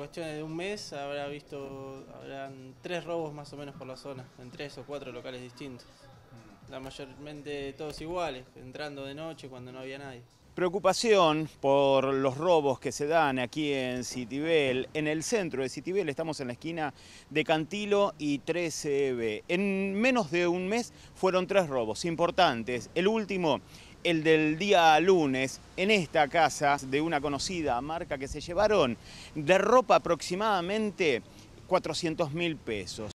cuestiones de un mes habrá visto, habrán tres robos más o menos por la zona, en tres o cuatro locales distintos. La mayormente todos iguales, entrando de noche cuando no había nadie. Preocupación por los robos que se dan aquí en Citibel. En el centro de Citibel estamos en la esquina de Cantilo y 13B. E en menos de un mes fueron tres robos importantes. El último el del día lunes en esta casa de una conocida marca que se llevaron de ropa aproximadamente 400 mil pesos.